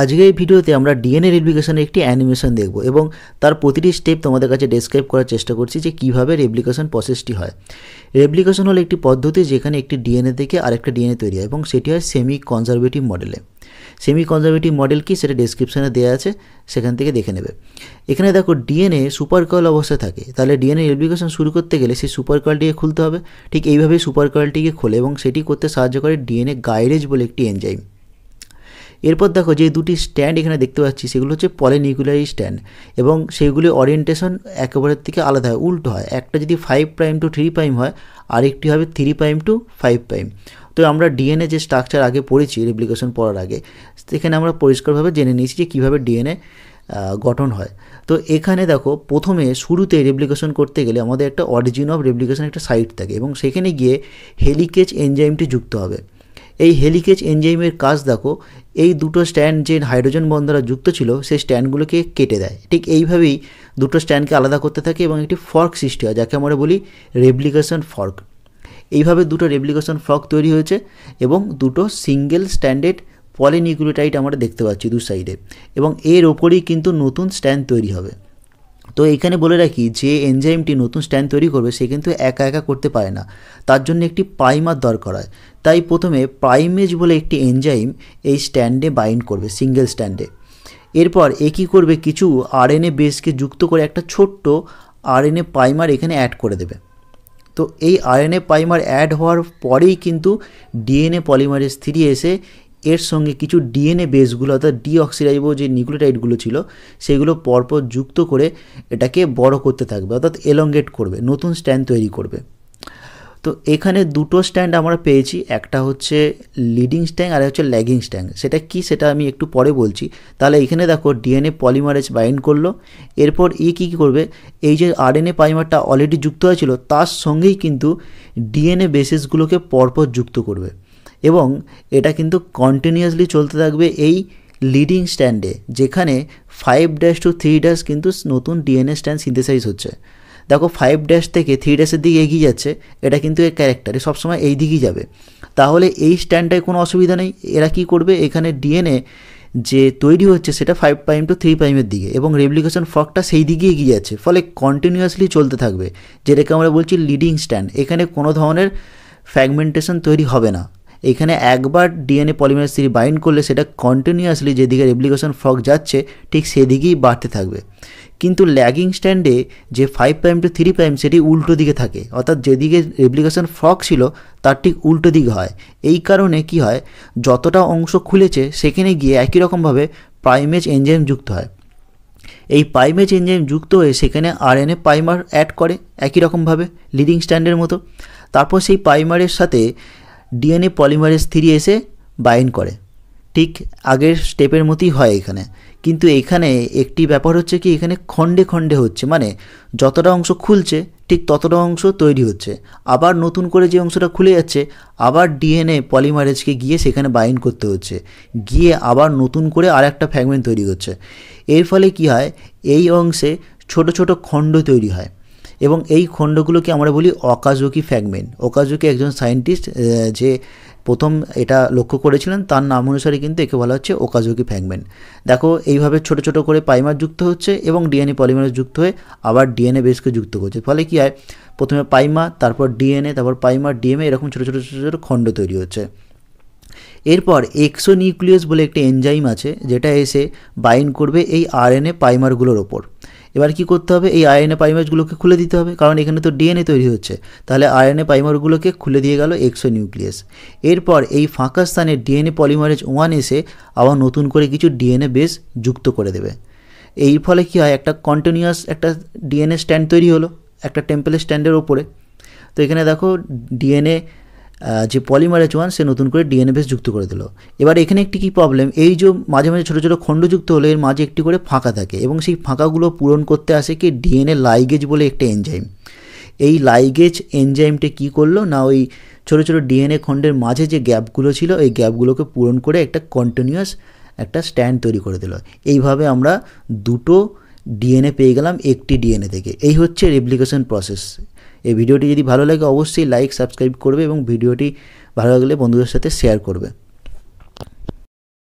আজকে এই ভিডিওতে আমরা ডিএনএ রেপ্লিকেশনের একটি অ্যানিমেশন দেখব এবং তার প্রতিটি স্টেপ তোমাদের কাছে ডেসক্রাইব করার চেষ্টা করছি যে কীভাবে রেপ্লিকেশন প্রসেসটি হয় রেপ্লিকেশন হলো একটি পদ্ধতি যেখানে একটি ডিএনএ থেকে আরেকটা ডিএনএ তৈরি হয় এবং সেটি হয় সেমি কনজারভেটিভ মডেলে সেমি কনজারভেটিভ মডেল কি সেটা ডেসক্রিপশানে দেওয়া আছে সেখান থেকে দেখে নেবে এখানে দেখো ডিএনএ সুপার কয়েল অবস্থায় থাকে তাহলে ডিএনএ রেপ্লিকেশন শুরু করতে গেলে সেই সুপার কয়েলটিকে খুলতে হবে ঠিক এইভাবে সুপার কয়েলটিকে খোলে এবং সেটি করতে সাহায্য করে ডিএনএ গাইরেজ বলে একটি এনজাইম এরপর দেখো যে দুটি স্ট্যান্ড এখানে দেখতে পাচ্ছি সেগুলো হচ্ছে পলিনিউক্লিয়ারি স্ট্যান্ড এবং সেইগুলি অরিয়েন্টেশন একেবারের থেকে আলাদা হয় উল্টো হয় একটা যদি five prime to three prime হয় আরেকটি হবে three prime to five prime তো আমরা ডিএনএ যে স্ট্রাকচার আগে পড়েছি রেপ্লিকেশন পড়ার আগে সেখানে আমরা পরিষ্কারভাবে জেনে নিয়েছি যে কীভাবে ডিএনএ গঠন হয় তো এখানে দেখো প্রথমে শুরুতে রেপ্লিকেশন করতে গেলে আমাদের একটা অরিজিন অফ রেপ্লিকেশন একটা সাইট থাকে এবং সেখানে গিয়ে হেলিকেজ এনজাইমটি যুক্ত হবে এই হেলিকেজ এনজাইমের কাজ দেখো এই দুটো স্ট্যান্ড যে হাইড্রোজেন দ্বারা যুক্ত ছিল সেই স্ট্যান্ডগুলোকে কেটে দেয় ঠিক এইভাবেই দুটো স্ট্যান্ডকে আলাদা করতে থাকে এবং একটি ফর্ক সৃষ্টি হয় যাকে আমরা বলি রেপ্লিকেশন ফর্ক এইভাবে দুটো রেপ্লিকেশন ফর্ক তৈরি হয়েছে এবং দুটো সিঙ্গেল স্ট্যান্ডার্ড পলিনিউক্লিওটাইড আমরা দেখতে পাচ্ছি দু সাইডে এবং এর ওপরেই কিন্তু নতুন স্ট্যান্ড তৈরি হবে তো এখানে বলে রাখি যে এনজাইমটি নতুন স্ট্যান্ড তৈরি করবে সে কিন্তু একা একা করতে পারে না তার জন্য একটি প্রাইমার দরকার হয় তাই প্রথমে প্রাইমেজ বলে একটি এনজাইম এই স্ট্যান্ডে বাইন্ড করবে সিঙ্গেল স্ট্যান্ডে এরপর এ কী করবে কিছু আরএনএ বেসকে যুক্ত করে একটা ছোট্ট আরএনএ প্রাইমার এখানে অ্যাড করে দেবে তো এই আরএনএ প্রাইমার অ্যাড হওয়ার পরেই কিন্তু ডিএনএ পলিমারেজ থ্রি এসে এর সঙ্গে কিছু ডিএনএ বেসগুলো অর্থাৎ ডিঅক্সিডাইবো যে নিউক্লিওটাইডগুলো ছিল সেগুলো পরপর যুক্ত করে এটাকে বড় করতে থাকবে অর্থাৎ এলঙ্গেট করবে নতুন স্ট্যান্ড তৈরি করবে তো এখানে দুটো স্ট্যান্ড আমরা পেয়েছি একটা হচ্ছে লিডিং স্ট্যাং আর হচ্ছে ল্যাগিং স্ট্যাং সেটা কি সেটা আমি একটু পরে বলছি তাহলে এখানে দেখো ডিএনএ পলিমারেজ বাইন্ড করলো এরপর ই কী কী করবে এই যে আরএনএ পলিমারটা অলরেডি যুক্ত হয়েছিল তার সঙ্গেই কিন্তু ডিএনএ বেসিসগুলোকে পরপর যুক্ত করবে এবং এটা কিন্তু কন্টিনিউয়াসলি চলতে থাকবে এই লিডিং স্ট্যান্ডে যেখানে five dash to three dash কিন্তু নতুন ডিএনএ স্ট্যান্ড সিনথেসাইজ হচ্ছে দেখো ফাইভ ড্যাশ থেকে থ্রি ড্যাশের দিকে এগিয়ে যাচ্ছে এটা কিন্তু এর ক্যারেক্টার সবসময় এই দিকেই যাবে তাহলে এই স্ট্যান্ডটায় কোনো অসুবিধা নেই এরা কী করবে এখানে ডিএনএ যে তৈরি হচ্ছে সেটা ফাইভ প্রাইম টু থ্রি প্রাইমের দিকে এবং রেপ্লিকেশন ফর্কটা সেই দিকে এগিয়ে যাচ্ছে ফলে কন্টিনিউয়াসলি চলতে থাকবে যেটাকে আমরা বলছি লিডিং স্ট্যান্ড এখানে কোনো ধরনের ফ্র্যাগমেন্টেশন তৈরি হবে না এখানে একবার ডিএনএ পলিমারেজ থ্রি বাইন্ড করলে সেটা কন্টিনিউয়াসলি যেদিকে রেপ্লিকেশন ফ্রক যাচ্ছে ঠিক সেদিকেই বাড়তে থাকবে কিন্তু ল্যাগিং স্ট্যান্ডে যে five prime to three prime সেটি উল্টো দিকে থাকে অর্থাৎ যেদিকে রেপ্লিকেশন ফ্রক ছিল তার ঠিক উল্টো দিকে হয় এই কারণে কি হয় যতটা অংশ খুলেছে সেখানে গিয়ে একই রকমভাবে প্রাইমেজ এনজাইম যুক্ত হয় এই পাইমেজ এনজাইম যুক্ত হয়ে সেখানে আরএনএ পাইমার অ্যাড করে একই রকমভাবে লিডিং স্ট্যান্ডের মতো তারপর সেই পাইমারের সাথে ডিএনএ পলিমারেজ থ্রি এসে বাইন্ড করে ঠিক আগের স্টেপের মতোই হয় এখানে কিন্তু এখানে একটি ব্যাপার হচ্ছে কি এখানে খণ্ডে খণ্ডে হচ্ছে মানে যতটা অংশ খুলছে ঠিক ততটা অংশ তৈরি হচ্ছে আবার নতুন করে যে অংশটা খুলে যাচ্ছে আবার ডিএনএ পলিমারেজকে গিয়ে সেখানে বাইন করতে হচ্ছে গিয়ে আবার নতুন করে আর একটা ফ্যাগমেন্ট তৈরি হচ্ছে এর ফলে কি হয় এই অংশে ছোট ছোট খণ্ড তৈরি হয় এবং এই খণ্ডগুলোকে আমরা বলি অকাজুকি ফ্যাগমেন্ট অকাজুকি একজন সায়েন্টিস্ট যে প্রথম এটা লক্ষ্য করেছিলেন তার নাম অনুসারে কিন্তু একে বলা হচ্ছে ওকাজুকি ফ্যাগমেন দেখো এইভাবে ছোট ছোট করে পাইমার যুক্ত হচ্ছে এবং ডিএনএ পলিমার যুক্ত হয়ে আবার ডিএনএ বেসকে যুক্ত করছে ফলে কী হয় প্রথমে পাইমা তারপর ডিএনএ তারপর পাইমা ডিএমএ এরকম ছোটো ছোটো ছোটো ছোটো খণ্ড তৈরি হচ্ছে এরপর এক্সো নিউক্লিয়াস বলে একটি এনজাইম আছে যেটা এসে বাইন্ড করবে এই আরএনএ পাইমারগুলোর ওপর এবার কি করতে হবে এই আয়নে পাইমারগুলোকে খুলে দিতে হবে কারণ এখানে তো ডিএনএ তৈরি হচ্ছে তাহলে আয়নে পাইমারগুলোকে খুলে দিয়ে গেল এক্সো নিউক্লিয়াস এরপর এই ফাঁকা স্থানে ডিএনএ পলিমারেজ ওয়ান এসে আবার নতুন করে কিছু ডিএনএ বেস যুক্ত করে দেবে এই ফলে কী হয় একটা কন্টিনিউয়াস একটা ডিএনএ স্ট্যান্ড তৈরি হলো একটা টেম্পেলের স্ট্যান্ডের ওপরে তো এখানে দেখো ডিএনএ যে পলিমারেজ ওয়ান সে নতুন করে ডিএনএ বেস যুক্ত করে দিল এবার এখানে একটি কী প্রবলেম এই যে মাঝে মাঝে ছোটো ছোটো খণ্ডযুক্ত হলে এর মাঝে একটি করে ফাঁকা থাকে এবং সেই ফাঁকাগুলো পূরণ করতে আসে কি ডিএনএ লাইগেজ বলে একটা এনজাইম এই লাইগেজ এনজাইমটা কি করলো না ওই ছোটো ছোটো ডিএনএ খণ্ডের মাঝে যে গ্যাপগুলো ছিল এই গ্যাপগুলোকে পূরণ করে একটা কন্টিনিউয়াস একটা স্ট্যান্ড তৈরি করে দিল এইভাবে আমরা দুটো ডিএনএ পেয়ে গেলাম একটি ডিএনএ থেকে এই হচ্ছে রেপ্লিকেশন প্রসেস এই ভিডিওটি যদি ভালো লাগে অবশ্যই লাইক সাবস্ক্রাইব করবে এবং ভিডিওটি ভালো লাগলে বন্ধুদের সাথে শেয়ার করবে